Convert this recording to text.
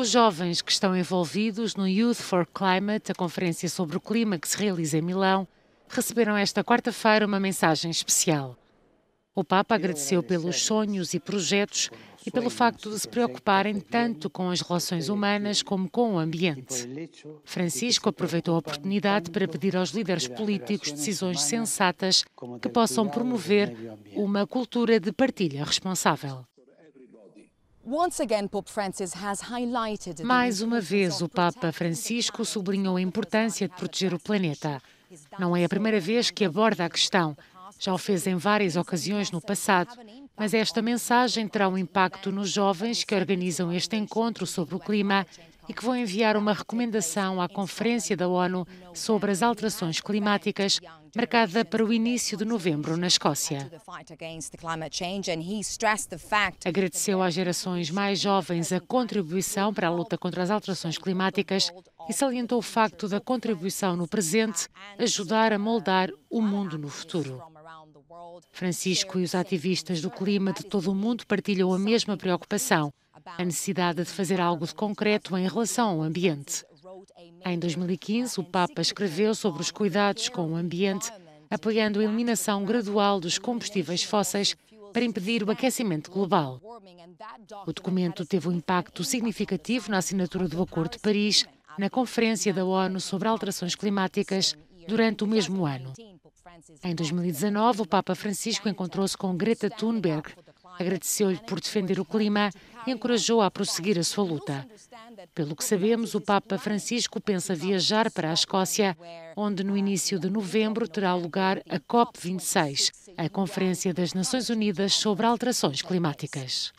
Os jovens que estão envolvidos no Youth for Climate, a conferência sobre o clima que se realiza em Milão, receberam esta quarta-feira uma mensagem especial. O Papa agradeceu pelos sonhos e projetos e pelo facto de se preocuparem tanto com as relações humanas como com o ambiente. Francisco aproveitou a oportunidade para pedir aos líderes políticos decisões sensatas que possam promover uma cultura de partilha responsável. Mais uma vez, o Papa Francisco sublinhou a importância de proteger o planeta. Não é a primeira vez que aborda a questão. Já o fez em várias ocasiões no passado, mas esta mensagem terá um impacto nos jovens que organizam este encontro sobre o clima e que vou enviar uma recomendação à Conferência da ONU sobre as alterações climáticas, marcada para o início de novembro na Escócia. Agradeceu às gerações mais jovens a contribuição para a luta contra as alterações climáticas e salientou o facto da contribuição no presente ajudar a moldar o mundo no futuro. Francisco e os ativistas do clima de todo o mundo partilham a mesma preocupação a necessidade de fazer algo de concreto em relação ao ambiente. Em 2015, o Papa escreveu sobre os cuidados com o ambiente, apoiando a eliminação gradual dos combustíveis fósseis para impedir o aquecimento global. O documento teve um impacto significativo na assinatura do Acordo de Paris, na Conferência da ONU sobre Alterações Climáticas, durante o mesmo ano. Em 2019, o Papa Francisco encontrou-se com Greta Thunberg, agradeceu-lhe por defender o clima e encorajou-a a prosseguir a sua luta. Pelo que sabemos, o Papa Francisco pensa viajar para a Escócia, onde no início de novembro terá lugar a COP26, a Conferência das Nações Unidas sobre Alterações Climáticas.